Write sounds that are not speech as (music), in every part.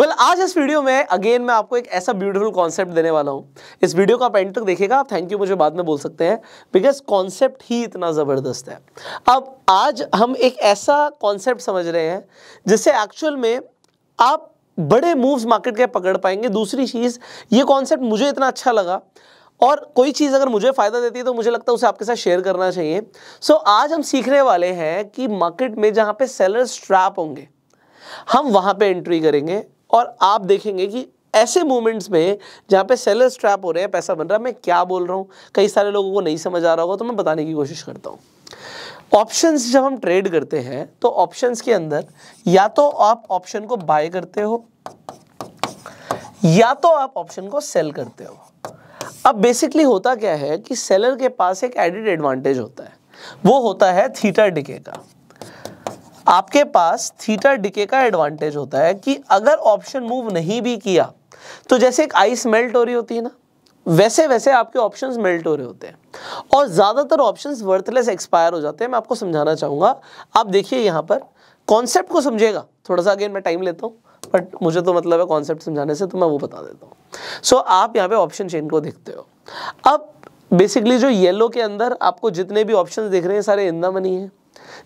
well well, आज इस video में अगेन मैं आपको एक ऐसा ब्यूटीफुल कॉन्सेप्ट देने वाला हूँ इस वीडियो का पेंट तक देखेगा आप थैंक यू मुझे बाद में बोल सकते हैं बिकॉज कॉन्सेप्ट ही इतना ज़बरदस्त है अब आज हम एक ऐसा कॉन्सेप्ट समझ रहे हैं जिससे एक्चुअल में आप बड़े मूव्स मार्केट के पकड़ पाएंगे दूसरी चीज़ ये कॉन्सेप्ट मुझे इतना अच्छा लगा और कोई चीज़ अगर मुझे फ़ायदा देती है तो मुझे लगता है उसे आपके साथ शेयर करना चाहिए सो so, आज हम सीखने वाले हैं कि मार्केट में जहाँ पे सेलर स्ट्रैप होंगे हम वहां पे एंट्री करेंगे और आप देखेंगे कि ऐसे मोमेंट्स में जहां पे सेलर्स ट्रैप हो रहे हैं पैसा बन रहा है मैं क्या बोल रहा हूं कई सारे लोगों को नहीं समझ आ रहा होगा तो मैं बताने की कोशिश करता हूं ऑप्शंस जब हम ट्रेड करते हैं तो ऑप्शन के अंदर या तो आप ऑप्शन को बाय करते हो या तो आप ऑप्शन को सेल करते हो अब बेसिकली होता क्या है कि सेलर के पास एक एडेड एडवांटेज होता है वो होता है थीटा डिके का आपके पास थीटा डिके का एडवांटेज होता है कि अगर ऑप्शन मूव नहीं भी किया तो जैसे एक आइस मेल्ट हो रही होती है ना वैसे वैसे आपके ऑप्शंस मेल्ट हो रहे होते हैं और ज़्यादातर ऑप्शंस वर्थलेस एक्सपायर हो जाते हैं मैं आपको समझाना चाहूँगा आप देखिए यहाँ पर कॉन्सेप्ट को समझेगा थोड़ा सा अगेन मैं टाइम लेता हूँ बट मुझे तो मतलब है कॉन्सेप्ट समझाने से तो मैं वो बता देता हूँ सो so, आप यहाँ पे ऑप्शन चेन को देखते हो अब बेसिकली जो येलो के अंदर आपको जितने भी ऑप्शन दिख रहे हैं सारे इंदा मनी है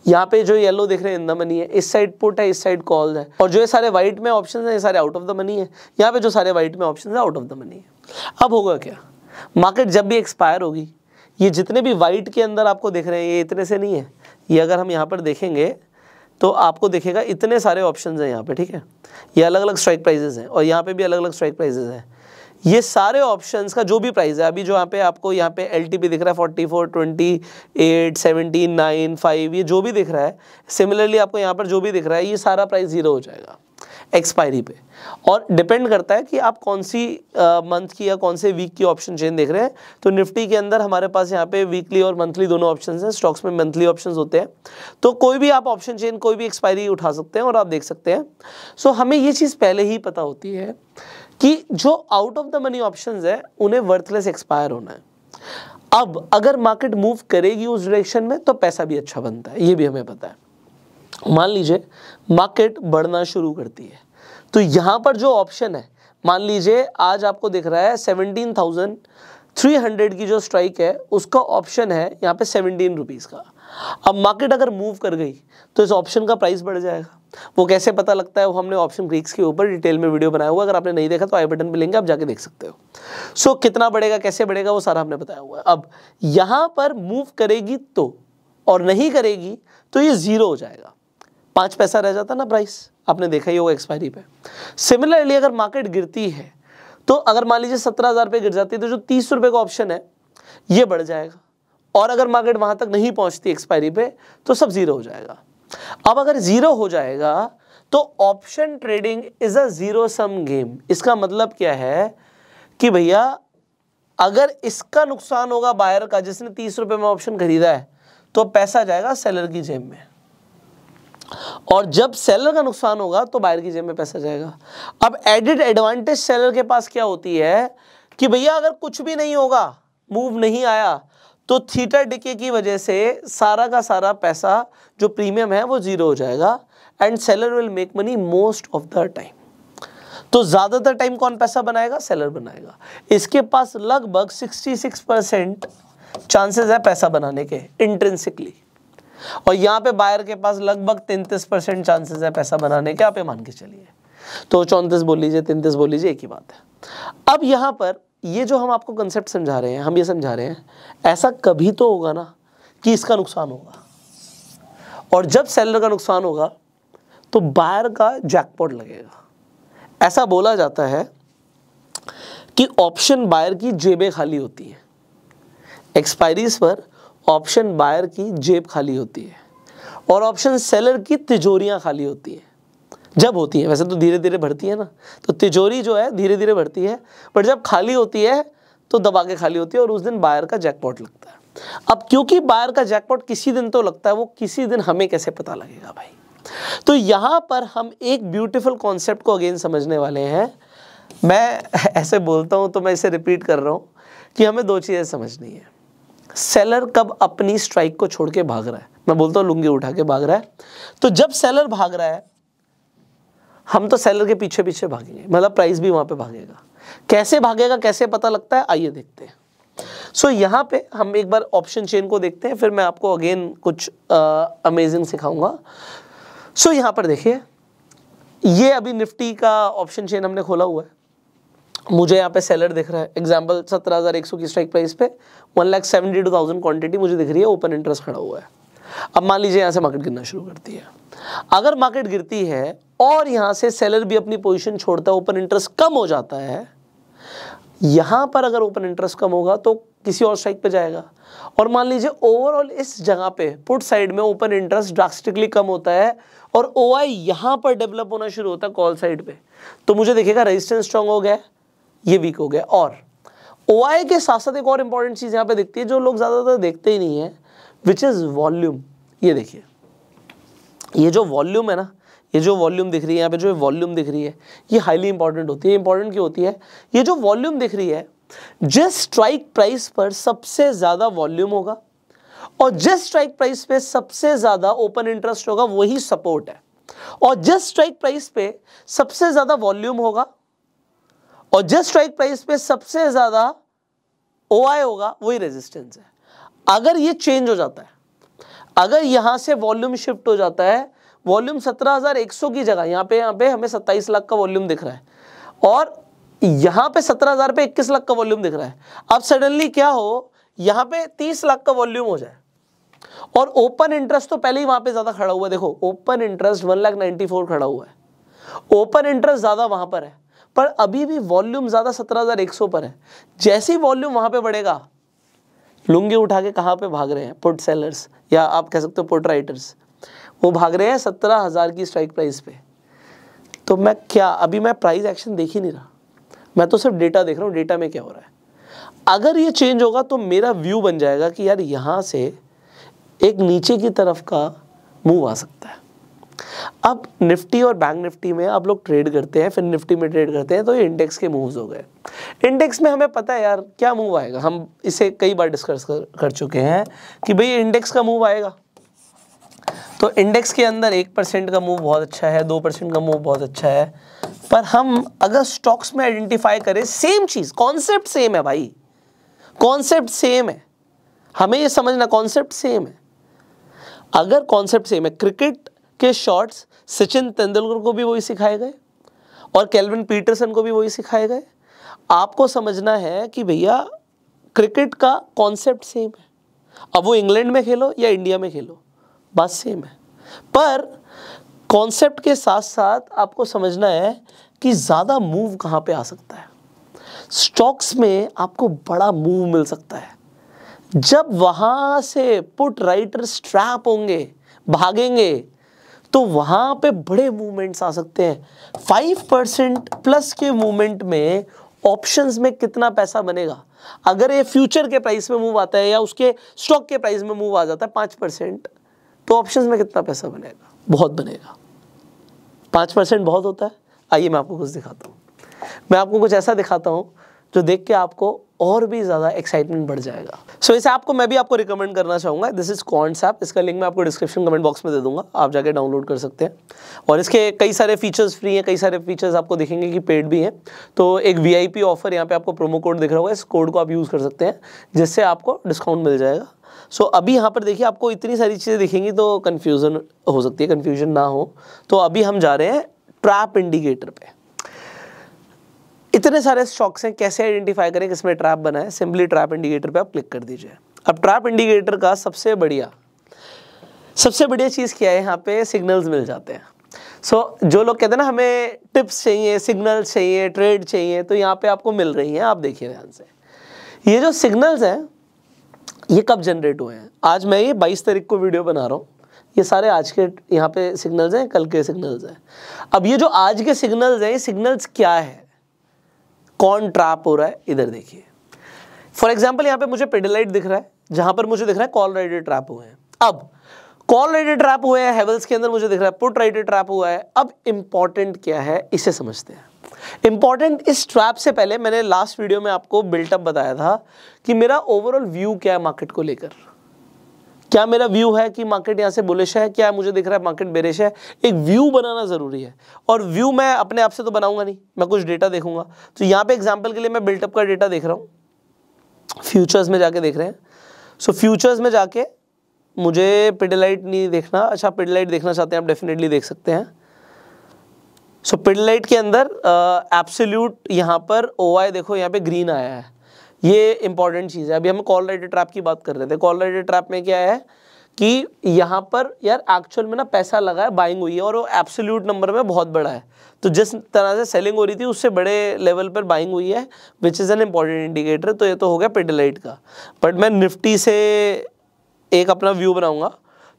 यहाँ पे जो येलो देख रहे हैं इन द मनी है इस साइड पुट है इस साइड कॉल है और जो ये सारे व्हाइट में ऑप्शन है ये सारे आउट ऑफ द मनी है यहाँ पे जो सारे व्हाइट में ऑप्शन है आउट ऑफ द मनी है अब होगा क्या मार्केट जब भी एक्सपायर होगी ये जितने भी वाइट के अंदर आपको देख रहे हैं ये इतने से नहीं है ये अगर हम यहाँ पर देखेंगे तो आपको देखेगा इतने सारे ऑप्शन हैं यहाँ पे ठीक है ये अलग अलग स्ट्राइक प्राइजेज हैं और यहाँ पे भी अलग अलग स्ट्राइक प्राइजेज हैं ये सारे ऑप्शंस का जो भी प्राइस है अभी जो यहाँ पे आपको यहाँ पे एल दिख रहा है forty four twenty eight seventy nine five ये जो भी दिख रहा है सिमिलरली आपको यहाँ पर जो भी दिख रहा है ये सारा प्राइस ज़ीरो हो जाएगा एक्सपायरी पे और डिपेंड करता है कि आप कौन सी मंथ की या कौन से वीक की ऑप्शन चेन देख रहे हैं तो निफ्टी के अंदर हमारे पास यहाँ पे वीकली और मंथली दोनों ऑप्शंस हैं स्टॉक्स में मंथली ऑप्शंस होते हैं तो कोई भी आप ऑप्शन चेन कोई भी एक्सपायरी उठा सकते हैं और आप देख सकते हैं सो so, हमें ये चीज़ पहले ही पता होती है कि जो out of the money option है उन्हें वर्थलेस एक्सपायर होना है अब अगर मार्केट मूव करेगी उस डायरेक्शन में तो पैसा भी अच्छा बनता है ये भी हमें पता है मान लीजिए मार्केट बढ़ना शुरू करती है तो यहां पर जो ऑप्शन है मान लीजिए आज आपको दिख रहा है सेवनटीन थाउजेंड थ्री हंड्रेड की जो स्ट्राइक है उसका ऑप्शन है यहाँ पे सेवनटीन रुपीज़ का अब मार्केट अगर मूव कर गई तो इस ऑप्शन का प्राइस बढ़ जाएगा वो कैसे पता लगता है वो हमने ऑप्शन ब्रिक्स के ऊपर डिटेल में वीडियो बनाया हुआ अगर आपने नहीं देखा तो आई बटन पर लेंगे आप जाके देख सकते हो सो so, कितना बढ़ेगा कैसे बढ़ेगा वो सारा हमने बताया हुआ है अब यहाँ पर मूव करेगी तो और नहीं करेगी तो ये ज़ीरो हो जाएगा पाँच पैसा रह जाता ना प्राइस आपने देखा ही होगा एक्सपायरी पे सिमिलरली अगर मार्केट गिरती है तो अगर मान लीजिए सत्रह हज़ार गिर जाती है तो जो तीस रुपए का ऑप्शन है ये बढ़ जाएगा और अगर मार्केट वहां तक नहीं पहुंचती एक्सपायरी पे तो सब ज़ीरो हो जाएगा अब अगर ज़ीरो हो जाएगा तो option trading is a zero sum game इसका मतलब क्या है कि भैया अगर इसका नुकसान होगा बायर का जिसने तीस रुपए में ऑप्शन खरीदा है तो पैसा जाएगा सेलर की जेब में और जब सेलर का नुकसान होगा तो बायर की जेब में पैसा जाएगा अब एडिड एडवांटेज सेलर के पास क्या होती है कि भैया अगर कुछ भी नहीं होगा मूव नहीं आया तो थीटा डिके की वजह से सारा का सारा पैसा जो प्रीमियम है वो ज़ीरो हो जाएगा and seller will make money most of the time तो ज़्यादातर टाइम कौन पैसा बनाएगा सेलर बनाएगा इसके पास लगभग 66 परसेंट चांसेस है पैसा बनाने के इंट्रेंसिकली और यहाँ पे बायर के पास लगभग तैंतीस परसेंट चांसेस है पैसा बनाने के आप ये मान के चलिए तो चौंतीस बोल लीजिए तैंतीस बोल लीजिए एक ही बात है अब यहाँ पर ये जो हम आपको कंसेप्ट समझा रहे हैं हम ये समझा रहे हैं ऐसा कभी तो होगा ना कि इसका नुकसान होगा और जब सेलर का नुकसान होगा तो बायर का जैकपॉट लगेगा ऐसा बोला जाता है कि ऑप्शन बायर की जेबें खाली होती हैं एक्सपायरीज पर ऑप्शन बायर की जेब खाली होती है और ऑप्शन सेलर की तिजोरियां खाली होती हैं जब होती है वैसे तो धीरे धीरे भरती है ना तो तिजोरी जो है धीरे धीरे भरती है बट जब खाली होती है तो दबा के खाली होती है और उस दिन बायर का जैकपॉट लगता है अब क्योंकि बायर का जैकपॉट किसी दिन तो लगता है वो किसी दिन हमें कैसे पता लगेगा भाई तो यहाँ पर हम एक ब्यूटीफुल कॉन्सेप्ट को अगेन समझने वाले हैं मैं (laughs) ऐसे बोलता हूँ तो मैं इसे रिपीट कर रहा हूँ कि हमें दो चीज़ें समझनी है सेलर कब अपनी स्ट्राइक को छोड़ के भाग रहा है मैं बोलता हूँ लुंगी उठा के भाग रहा है तो जब सेलर भाग रहा है हम तो सेलर के पीछे पीछे भागेंगे मतलब प्राइस भी वहां पे भागेगा कैसे भागेगा कैसे पता लगता है आइए देखते हैं सो so, यहाँ पे हम एक बार ऑप्शन चेन को देखते हैं फिर मैं आपको अगेन कुछ अमेजिंग सिखाऊंगा सो so, यहाँ पर देखिए ये अभी निफ्टी का ऑप्शन चेन हमने खोला हुआ है मुझे यहाँ पे सेलर दिख रहा है एग्जाम्पल सत्रह हज़ार एक सौ की स्ट्राइक प्राइस पे one lakh seventy two thousand quantity मुझे दिख रही है ओपन इंटरेस्ट खड़ा हुआ है अब मान लीजिए यहाँ से मार्केट गिरना शुरू करती है अगर मार्केट गिरती है और यहां से सेलर भी अपनी पोजीशन छोड़ता है ओपन इंटरेस्ट कम हो जाता है यहां पर अगर ओपन इंटरेस्ट कम होगा तो किसी और स्ट्राइक पे जाएगा और मान लीजिए ओवरऑल इस जगह पे पुट साइड में ओपन इंटरेस्ट ड्रास्टिकली कम होता है और ओ आई यहां पर डेवलप होना शुरू होता है कॉल साइड पे तो मुझे देखिएगा रेजिस्टेंस स्ट्रांग हो गया ये वीक हो गया और ओ आई के साथ साथ एक और इंपॉर्टेंट चीज़ यहां पर दिखती है जो लोग ज़्यादातर देखते ही नहीं है विच इज़ वॉल्यूम ये देखिए ये जो वॉल्यूम है ना ये जो वॉल्यूम दिख रही है यहाँ पे जो वॉल्यूम दिख रही है ये हाईली इंपॉर्टेंट होती है इंपॉर्टेंट क्यों होती है ये जो वॉल्यूम दिख रही है जिस स्ट्राइक प्राइस पर सबसे ज़्यादा वॉल्यूम होगा और जिस स्ट्राइक प्राइस पे सबसे ज़्यादा ओपन इंटरेस्ट होगा वही सपोर्ट है और जिस स्ट्राइक प्राइस पे सबसे ज़्यादा वॉल्यूम होगा और जिस स्ट्राइक प्राइस पे सबसे ज़्यादा ओ होगा वही रेजिस्टेंस है अगर ये चेंज हो जाता है अगर यहां से वॉल्यूम शिफ्ट हो जाता है वॉल्यूम 17,100 की जगह यहाँ पे यहाँ पे हमें 27 लाख का वॉल्यूम दिख रहा है और यहाँ पे 17,000 पे 21 लाख का वॉल्यूम दिख रहा है अब सडनली क्या हो यहाँ पे 30 लाख का वॉल्यूम हो जाए और ओपन इंटरेस्ट तो पहले ही वहां पे ज्यादा खड़ा हुआ है देखो open interest one lakh ninety four खड़ा हुआ है ओपन इंटरेस्ट ज्यादा वहां पर है पर अभी भी वॉल्यूम ज्यादा सत्रह हजार एक सौ पर है जैसे ही वॉल्यूम वहां पर बढ़ेगा लुंगे उठा के कहाँ पे भाग रहे हैं पुट सेलर्स या आप कह सकते हो पुट राइटर्स वो भाग रहे हैं सत्रह हज़ार की स्ट्राइक प्राइस पे तो मैं क्या अभी मैं प्राइस एक्शन देख ही नहीं रहा मैं तो सिर्फ डेटा देख रहा हूँ डेटा में क्या हो रहा है अगर ये चेंज होगा तो मेरा व्यू बन जाएगा कि यार यहाँ से एक नीचे की तरफ का मूव आ सकता है अब निफ्टी और बैंक निफ्टी में अब लोग ट्रेड करते हैं फिर निफ्टी में ट्रेड करते हैं तो ये इंडेक्स के मूव्स हो गए इंडेक्स में हमें पता है यार क्या मूव आएगा हम इसे कई बार डिस्कस कर, कर चुके हैं कि भाई इंडेक्स का मूव आएगा तो इंडेक्स के अंदर एक परसेंट का मूव बहुत अच्छा है दो परसेंट का मूव बहुत अच्छा है पर हम अगर स्टॉक्स में आइडेंटिफाई करें सेम चीज़ कॉन्सेप्ट सेम है भाई कॉन्सेप्ट सेम है हमें ये समझना कॉन्सेप्ट सेम है अगर कॉन्सेप्ट सेम है क्रिकेट के शॉट्स सचिन तेंदुलकर को भी वही सिखाए गए और कैलविन पीटरसन को भी वही सिखाए गए आपको समझना है कि भैया क्रिकेट का कॉन्सेप्ट सेम है अब वो इंग्लैंड में खेलो या इंडिया में खेलो बात सेम है पर कॉन्सेप्ट के साथ साथ आपको समझना है कि ज़्यादा मूव कहाँ पे आ सकता है स्टॉक्स में आपको बड़ा मूव मिल सकता है जब वहाँ से पुट राइटर स्ट्रैप होंगे भागेंगे तो वहाँ पे बड़े मूवमेंट्स आ सकते हैं फाइव परसेंट प्लस के मूवमेंट में ऑप्शंस में कितना पैसा बनेगा अगर ये फ्यूचर के प्राइस में मूव आता है या उसके स्टॉक के प्राइस में मूव आ जाता है पाँच परसेंट तो ऑप्शंस में कितना पैसा बनेगा बहुत बनेगा पाँच परसेंट बहुत होता है आइए मैं आपको कुछ दिखाता हूँ मैं आपको कुछ ऐसा दिखाता हूँ जो देख के आपको और भी ज़्यादा एक्साइटमेंट बढ़ जाएगा सो so, इस ऐप को मैं भी आपको रिकमेंड करना चाहूँगा दिस इज़ कॉन्ट्स ऐप इसका लिंक मैं आपको डिस्क्रिप्शन कमेंट बॉक्स में दे दूँगा आप जाके डाउनलोड कर सकते हैं और इसके कई सारे फीचर्स फ्री हैं कई सारे फीचर्स आपको दिखेंगे कि पेड भी हैं तो एक वी ऑफर यहाँ पर आपको प्रोमो कोड दिख रहा होगा इस कोड को आप यूज़ कर सकते हैं जिससे आपको डिस्काउंट मिल जाएगा सो अभी यहाँ पर देखिए आपको इतनी सारी चीज़ें दिखेंगी तो कन्फ्यूज़न हो सकती है कन्फ्यूजन ना हो तो अभी हम जा रहे हैं ट्रैप इंडिकेटर पे इतने सारे स्टॉक्स हैं कैसे आइडेंटिफाई करें किसमें ट्रैप बनाए सिंपली ट्रैप इंडिकेटर पे आप क्लिक कर दीजिए अब ट्रैप इंडिकेटर का सबसे बढ़िया सबसे बढ़िया चीज़ क्या है यहाँ पे सिग्नल्स मिल जाते हैं सो so, जो लोग कहते हैं ना हमें टिप्स चाहिए सिग्नल्स चाहिए ट्रेड चाहिए तो यहाँ पे आपको मिल रही हैं आप देखिए ध्यान से ये जो सिग्नल्स हैं ये कब जनरेट हुए हैं आज मैं ये बाईस तारीख को वीडियो बना रहा हूँ ये सारे आज के यहाँ पे सिग्नल्स हैं कल के सिग्नल्स हैं अब ये जो आज के सिग्नल्स हैं ये सिग्नल्स क्या है कौन ट्रैप हो रहा है इधर देखिए फॉर एग्जाम्पल यहाँ पे मुझे पेडलाइट दिख रहा है जहाँ पर मुझे दिख रहा है कॉल राइडर ट्रैप हुए हैं अब कॉल राइडर ट्रैप हुए हैं हेवल्स के अंदर मुझे दिख रहा है पुट राइडर ट्रैप हुआ है अब इंपॉर्टेंट क्या है इसे समझते हैं इंपॉर्टेंट इस ट्रैप से पहले मैंने लास्ट वीडियो में आपको बिल्टअप बताया था कि मेरा ओवरऑल व्यू क्या है मार्केट को लेकर क्या मेरा व्यू है कि मार्केट यहाँ से बुलिश है क्या मुझे दिख रहा है मार्केट बेरिश है एक व्यू बनाना ज़रूरी है और व्यू मैं अपने आप से तो बनाऊंगा नहीं मैं कुछ डेटा देखूंगा तो यहाँ पे एग्जांपल के लिए मैं बिल्टअप का डेटा देख रहा हूँ फ्यूचर्स में जाके देख रहे हैं सो so, फ्यूचर्स में जाके मुझे पिडलाइट नहीं देखना अच्छा पिडलाइट देखना चाहते हैं आप डेफिनेटली देख सकते हैं सो पिडलाइट के अंदर एब्सोल्यूट uh, यहाँ पर ओ आई देखो यहाँ पे ग्रीन आया है ये इंपॉर्टेंट चीज़ है अभी हम कॉल राइटर ट्रैप की बात कर रहे थे कॉल राइटर ट्रैप में क्या है कि यहाँ पर यार एक्चुअल में ना पैसा लगा है बाइंग हुई है और वो एब्सोल्यूट नंबर में बहुत बड़ा है तो जिस तरह से सेलिंग हो रही थी उससे बड़े लेवल पर बाइंग हुई है which is an important indicator तो ये तो हो गया पिडलाइट का बट मैं निफ्टी से एक अपना व्यू बनाऊँगा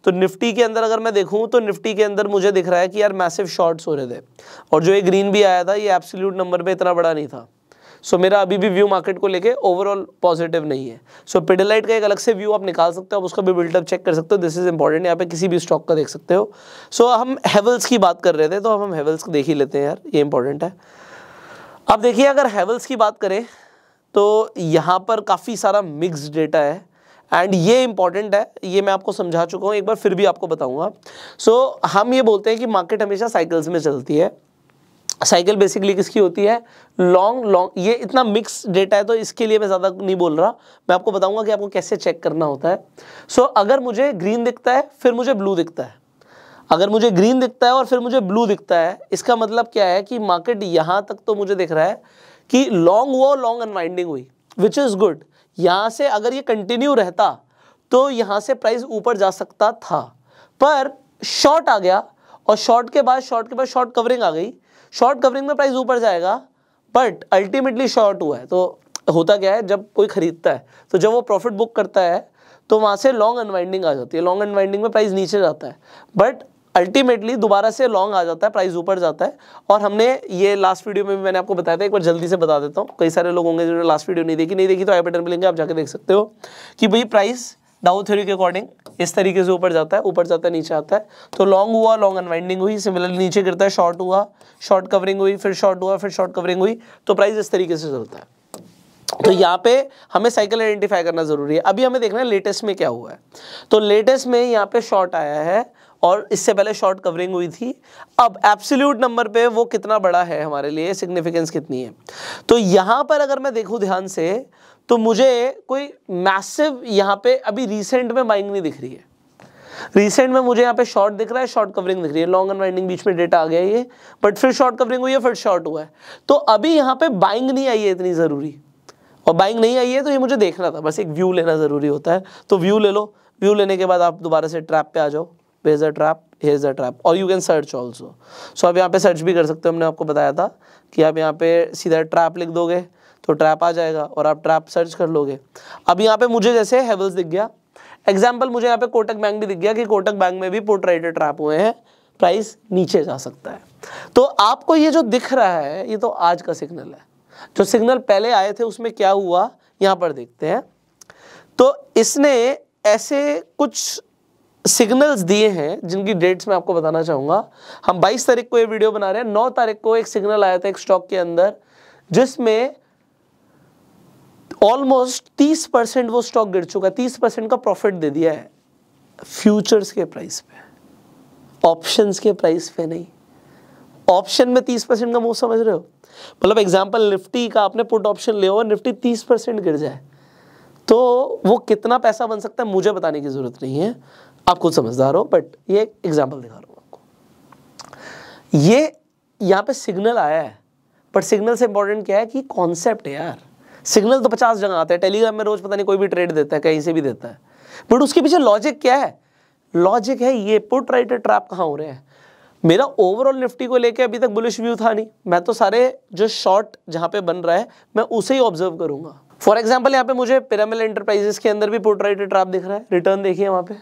तो निफ्टी के अंदर अगर मैं देखूँ तो निफ्टी के अंदर मुझे दिख रहा है कि यार मैसिव शॉर्ट्स हो रहे थे और जो ये ग्रीन भी आया था ये एब्सोल्यूट नंबर पे इतना बड़ा नहीं था सो so, मेरा अभी भी व्यू मार्केट को लेके ओवरऑल पॉजिटिव नहीं है सो so, पिडलाइट का एक अलग से व्यू आप निकाल सकते हो आप उसका भी बिल्टअप चेक कर सकते हो दिस इज इंपॉर्टेंट यहाँ पे किसी भी स्टॉक का देख सकते हो सो so, हम हेवल्स की बात कर रहे थे तो हम हम हेवल्स को देख ही लेते हैं यार ये इंपॉर्टेंट है अब देखिए अगर हेवल्स की बात करें तो यहाँ पर काफ़ी सारा मिक्स डेटा है एंड ये इंपॉर्टेंट है ये मैं आपको समझा चुका हूँ एक बार फिर भी आपको बताऊँगा सो so, हम ये बोलते हैं कि मार्केट हमेशा साइकिल्स में चलती है साइकिल बेसिकली किसकी होती है लॉन्ग लॉन्ग ये इतना मिक्स डेटा है तो इसके लिए मैं ज़्यादा नहीं बोल रहा मैं आपको बताऊंगा कि आपको कैसे चेक करना होता है सो so, अगर मुझे ग्रीन दिखता है फिर मुझे ब्लू दिखता है अगर मुझे ग्रीन दिखता है और फिर मुझे ब्लू दिखता है इसका मतलब क्या है कि मार्केट यहाँ तक तो मुझे दिख रहा है कि लॉन्ग हुआ और लॉन्ग अनवाइंडिंग हुई विच इज़ गुड यहाँ से अगर ये कंटिन्यू रहता तो यहाँ से प्राइस ऊपर जा सकता था पर शॉर्ट आ गया और शॉर्ट के बाद शॉर्ट के बाद शॉर्ट कवरिंग आ गई शॉर्ट कवरिंग में प्राइस ऊपर जाएगा बट अल्टीमेटली शॉर्ट हुआ है तो होता क्या है जब कोई खरीदता है तो जब वो प्रॉफिट बुक करता है तो वहाँ से लॉन्ग अनवाइंडिंग आ जाती है लॉन्ग अनवाइंडिंग में प्राइस नीचे जाता है बट अल्टीमेटली दोबारा से लॉन्ग आ जाता है प्राइस ऊपर जाता है और हमने ये लास्ट वीडियो में भी मैंने आपको बताया था एक बार जल्दी से बता देता हूँ कई सारे लोग होंगे जिन्होंने लास्ट वीडियो नहीं देखी नहीं देखी तो आई बटन मिलेंगे आप जाके देख सकते हो कि भाई प्राइस डाउ थ्योरी के अकॉर्डिंग इस तरीके से ऊपर जाता है ऊपर जाता है नीचे आता है तो लॉन्ग हुआ लॉन्ग अनवाइंडिंग हुई सिमिलरली नीचे गिरता है शॉर्ट हुआ शॉर्ट कवरिंग हुई फिर शॉर्ट हुआ फिर शॉर्ट कवरिंग हुई तो प्राइस इस तरीके से चलता है तो यहाँ पे हमें साइकिल आइडेंटिफाई करना ज़रूरी है अभी हमें देखना है लेटेस्ट में क्या हुआ है तो लेटेस्ट में यहाँ पे शॉर्ट आया है और इससे पहले शॉर्ट कवरिंग हुई थी अब एब्सोल्यूट नंबर पे वो कितना बड़ा है हमारे लिए सिग्निफिकेंस कितनी है तो यहाँ पर अगर मैं देखूँ ध्यान से तो मुझे कोई मैसिव यहाँ पे अभी रिसेंट में बाइंग नहीं दिख रही है रिसेंट में मुझे यहाँ पे शॉर्ट दिख रहा है शॉर्ट कवरिंग दिख रही है लॉन्ग एंड वाइंडिंग बीच में डेटा आ गया ये बट फिर शॉर्ट कवरिंग हुई है फिर शॉर्ट हुआ है तो अभी यहाँ पे बाइंग नहीं आई है इतनी ज़रूरी और बाइंग नहीं आई है तो ये मुझे देखना था बस एक व्यू लेना ज़रूरी होता है तो व्यू ले लो व्यू लेने के बाद आप दोबारा से ट्रैप पे आ जाओ wedge a trap hedge a trap और you can search also so आप यहाँ पे सर्च भी कर सकते हो हमने आपको बताया था कि आप यहाँ पे सीधा ट्रैप लिख दोगे तो ट्रैप आ जाएगा और आप ट्रैप सर्च कर लोगे अब यहाँ पे मुझे जैसे हेवल्स दिख गया एग्जाम्पल मुझे यहाँ पे कोटक बैंक भी दिख गया कि कोटक बैंक में भी पोर्ट्रेटेड ट्रैप हुए हैं प्राइस नीचे जा सकता है तो आपको ये जो दिख रहा है ये तो आज का सिग्नल है जो सिग्नल पहले आए थे उसमें क्या हुआ यहाँ पर देखते हैं तो इसने ऐसे कुछ सिग्नल्स दिए हैं जिनकी डेट्स मैं आपको बताना चाहूंगा हम 22 तारीख को ये वीडियो बना रहे हैं 9 तारीख को एक सिग्नल आया था एक स्टॉक के अंदर जिसमें ऑलमोस्ट 30 परसेंट वो स्टॉक गिर चुका है तीस परसेंट का प्रॉफिट दे दिया है फ्यूचर्स के प्राइस पे ऑप्शन के प्राइस पे नहीं ऑप्शन में तीस परसेंट का मोह समझ रहे हो मतलब एग्जांपल निफ्टी का आपने पुट ऑप्शन ले और निफ्टी तीस परसेंट गिर जाए तो वो कितना पैसा बन सकता है मुझे बताने की ज़रूरत नहीं है आप खुद समझदार हो बट ये एग्जाम्पल दिखा रहा हूँ आपको ये यहाँ पे सिग्नल आया है बट सिग्नल से इंपॉर्टेंट क्या है कि कॉन्सेप्ट है यार सिग्नल तो पचास जगह आता है टेलीग्राम में रोज पता नहीं कोई भी ट्रेड देता है कहीं से भी देता है बट उसके पीछे लॉजिक क्या है लॉजिक है ये पुट राइट ट्रैप कहाँ हो रहे हैं मेरा ओवरऑल निफ्टी को लेके अभी तक बुलिश व्यू था नहीं मैं तो सारे जो शॉर्ट जहाँ पे बन रहा है मैं उसे ही ऑब्जर्व करूंगा फॉर एग्जाम्पल यहाँ पे मुझे पिरामिल एंटरप्राइजेस के अंदर भी पुट राइट ट्रैप दिख रहा है रिटर्न देखिए वहाँ पे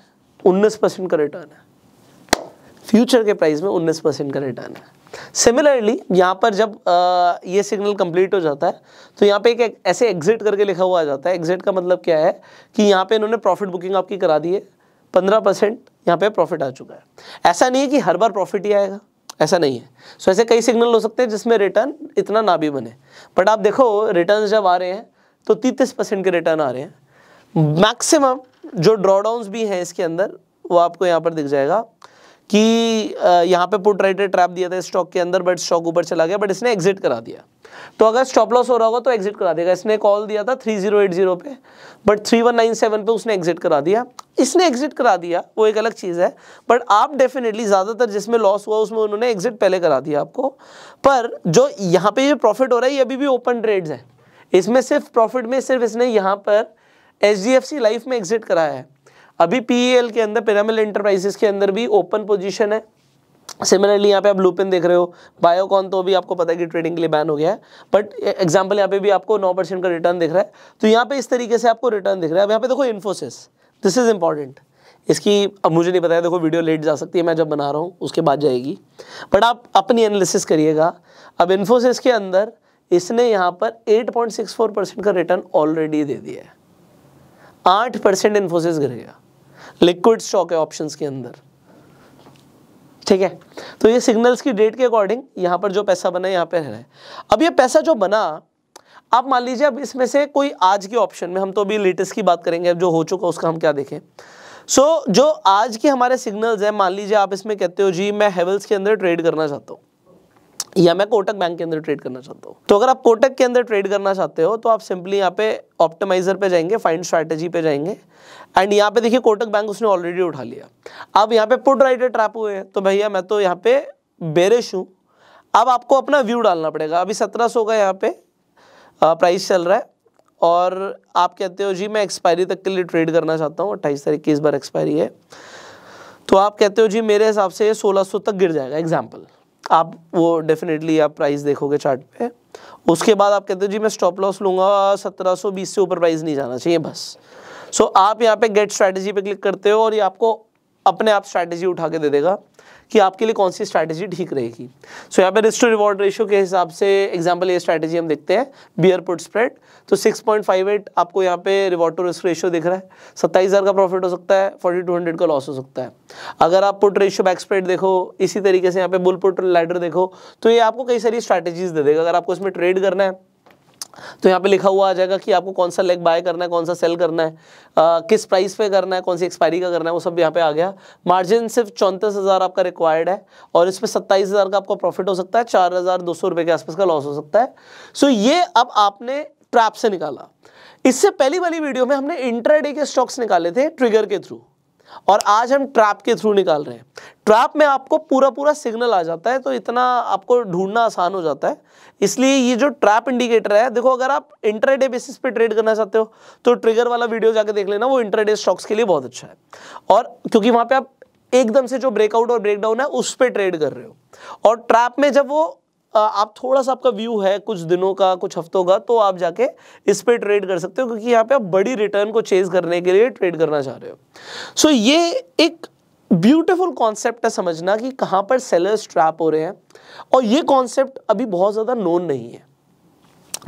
उन्नीस परसेंट का रिटर्न है फ्यूचर के प्राइस में उन्नीस परसेंट का रिटर्न है सिमिलरली यहाँ पर जब आ, ये सिग्नल कंप्लीट हो जाता है तो यहाँ पे एक, ऐसे एग्जिट करके लिखा हुआ आ जाता है एग्जिट का मतलब क्या है कि यहाँ पे इन्होंने प्रॉफिट बुकिंग आपकी करा दी है पंद्रह परसेंट यहाँ पर प्रॉफिट आ चुका है ऐसा नहीं है कि हर बार प्रॉफिट ही आएगा ऐसा नहीं है सो so, ऐसे कई सिग्नल हो सकते हैं जिसमें रिटर्न इतना ना भी बने बट आप देखो रिटर्न जब आ रहे हैं तो तीतीस परसेंट के रिटर्न आ रहे हैं मैक्सिमम जो ड्रॉडाउंस भी हैं इसके अंदर वो आपको यहाँ पर दिख जाएगा कि यहाँ पे पुट राइटर ट्रैप दिया था स्टॉक के अंदर बट स्टॉक ऊपर चला गया बट इसने एग्जिट करा दिया तो अगर स्टॉप लॉस हो रहा होगा तो एग्जिट करा देगा इसने कॉल दिया था 3080 पे बट 3197 पे उसने एग्जिट करा दिया इसने एग्जिट करा दिया वो एक अलग चीज़ है बट आप डेफिनेटली ज़्यादातर जिसमें लॉस हुआ उसमें उन्होंने एग्जिट पहले करा दिया आपको पर जो यहाँ पर ये प्रॉफिट हो रहा है ये अभी भी ओपन ट्रेड्स हैं इसमें सिर्फ प्रॉफिट में सिर्फ इसने यहाँ पर H D F C life में एग्जिट कराया है अभी पी एल e के अंदर पिरामिल इंटरप्राइजेस के अंदर भी ओपन पोजिशन है सिमिलरली यहाँ पे आप लूपिन देख रहे हो बायोकॉन तो अभी आपको पता है कि ट्रेडिंग के लिए बैन हो गया है बट एग्जाम्पल यहाँ पे भी आपको 9 परसेंट का रिटर्न दिख रहा है तो यहाँ पे इस तरीके से आपको रिटर्न दिख रहा है अब यहाँ पे देखो इन्फोसिस दिस इज़ इंपॉर्टेंट इसकी अब मुझे नहीं पता है देखो वीडियो लेट जा सकती है मैं जब बना रहा हूँ उसके बाद जाएगी बट आप अपनी एनालिसिस करिएगा अब इन्फोसिस के अंदर इसने यहाँ पर फोर परसेंट का रिटर्न ऑलरेडी दे दिया है आठ परसेंट इन्फोसिस गया लिक्विड स्टॉक है ऑप्शन के अंदर ठीक है तो ये सिग्नल्स की डेट के अकॉर्डिंग यहां पर जो पैसा बना यहां पर है अब ये पैसा जो बना आप मान लीजिए अब इसमें से कोई आज के ऑप्शन में हम तो अभी लेटेस्ट की बात करेंगे अब जो हो चुका उसका हम क्या देखें सो so, जो आज के हमारे सिग्नल्स हैं मान लीजिए आप इसमें कहते हो जी मैं हेवल्स के अंदर ट्रेड करना चाहता हूँ या मैं कोटक बैंक के अंदर ट्रेड करना चाहता हूँ तो अगर आप कोटक के अंदर ट्रेड करना चाहते हो तो आप सिंपली यहाँ पे ऑप्टिमाइजर पे जाएंगे फाइंड स्ट्रैटेजी पे जाएंगे एंड यहाँ पे देखिए कोटक बैंक उसने ऑलरेडी उठा लिया अब यहाँ पे पुट राइटर ट्रैप हुए हैं तो भैया मैं तो यहाँ पे बेरिश हूँ अब आपको अपना व्यू डालना पड़ेगा अभी सत्रह सौ का यहाँ पे प्राइस चल रहा है और आप कहते हो जी मैं एक्सपायरी तक के लिए ट्रेड करना चाहता हूँ अट्ठाईस तारीख की इस बार एक्सपायरी है तो आप कहते हो जी मेरे हिसाब से ये सोलह सौ तक गिर जाएगा एग्जाम्पल आप वो डेफिनेटली आप प्राइस देखोगे चार्ट पे उसके बाद आप कहते हो जी मैं स्टॉप लॉस लूँगा 1720 से ऊपर प्राइस नहीं जाना चाहिए बस सो so, आप यहाँ पे गेट स्ट्रैटेजी पे क्लिक करते हो और ये आपको अपने आप स्ट्रैटेजी उठा के दे देगा कि आपके लिए कौन सी स्ट्रैटेजी ठीक रहेगी सो यहाँ पे रिस्क टू रिवॉर्ड रेशियो के हिसाब से एग्जाम्पल ये स्ट्रैटेजी हम देखते हैं बियर पुट स्प्रेड तो 6.58 आपको यहाँ पे रिवॉर्ड टू रिस्क रेशियो दिख रहा है सत्ताईस का प्रॉफिट हो सकता है फोर्टी का लॉस हो सकता है अगर आप पुट रेशियो बैक स्प्रेड देखो इसी तरीके से यहाँ पे बुल पुट लैडर देखो तो ये आपको कई सारी स्ट्रैटेजीज दे देगा अगर आपको इसमें ट्रेड करना है तो यहाँ पे लिखा हुआ आ जाएगा कि आपको कौन सा लेग बाय करना है कौन सा सेल करना है आ, किस प्राइस पे करना है कौन सी एक्सपायरी का करना है वो सब यहाँ पे आ गया मार्जिन सिर्फ चौंतीस हज़ार आपका रिक्वायर्ड है और इस पर सत्ताईस हज़ार का आपका प्रॉफिट हो सकता है चार हज़ार दो सौ रुपये के आसपास का लॉस हो सकता है सो ये अब आपने ट्रैप से निकाला इससे पहली वाली वीडियो में हमने इंट्राडे के स्टॉक्स निकाले थे ट्रिगर के थ्रू और आज हम ट्रैप के थ्रू निकाल रहे हैं ट्रैप में आपको पूरा पूरा सिग्नल आ जाता है तो इतना आपको ढूंढना आसान हो जाता है इसलिए ये जो ट्रैप इंडिकेटर है देखो अगर आप इंटरडे बेसिस पे ट्रेड करना चाहते हो तो ट्रिगर वाला वीडियो जाके देख लेना वो इंटरडे स्टॉक्स के लिए बहुत अच्छा है और क्योंकि वहां पे आप एकदम से जो ब्रेकआउट और ब्रेकडाउन है उस पर ट्रेड कर रहे हो और ट्रैप में जब वो आप थोड़ा सा आपका व्यू है कुछ दिनों का कुछ हफ्तों का तो आप जाके इस पर ट्रेड कर सकते हो क्योंकि यहाँ पे आप बड़ी रिटर्न को चेज करने के लिए ट्रेड करना चाह रहे हो सो so, ये एक ब्यूटिफुल कॉन्सेप्ट है समझना कि कहाँ पर सेलर्स ट्रैप हो रहे हैं और ये कॉन्सेप्ट अभी बहुत ज़्यादा नोन नहीं है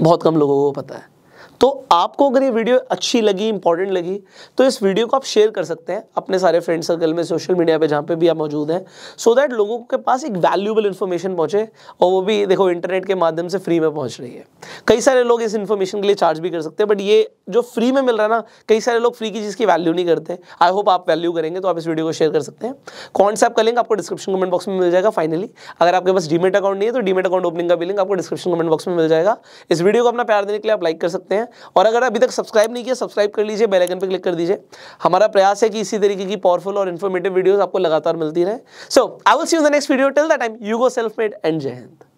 बहुत कम लोगों को पता है तो आपको अगर ये वीडियो अच्छी लगी इंपॉर्टेंट लगी तो इस वीडियो को आप शेयर कर सकते हैं अपने सारे फ्रेंड सर्कल में सोशल मीडिया पे जहाँ पे भी आप मौजूद हैं सो so दैट लोगों के पास एक वैल्यूबल इन्फॉर्मेशन पहुँचे और वो भी देखो इंटरनेट के माध्यम से फ्री में पहुँच रही है कई सारे लोग इस इन्फॉर्मेशन के लिए चार्ज भी कर सकते हैं बट ये जो फ्री में मिल रहा है ना कई सारे लोग फ्री की चीज़ की वैल्यू नहीं करते आई होप आप वैल्यू करेंगे तो आप इस वीडियो को शेयर कर सकते हैं कौन सा आपका लिंक आपको डिस्क्रिप्शन कमेंट बॉक्स में मिल जाएगा फाइनली अगर आपके पास डीमेट अकाउंट नहीं है तो डीमेट अकाउंट ओपनिंग का भी लिंक आपको डिस्क्रिप्शन कमेंट बॉक्स में मिल जाएगा इस वीडियो को अपना प्यार देने के लिए आप लाइक कर सकते हैं हैं और अगर अभी तक सब्सक्राइब नहीं किया सब्सक्राइब कर लीजिए बेल आइकन पर क्लिक कर दीजिए हमारा प्रयास है कि इसी तरीके की पावरफुल और इन्फॉर्मेटिव वीडियोस आपको लगातार मिलती रहे so I will see you the next video till the time you go self made and Jai Hind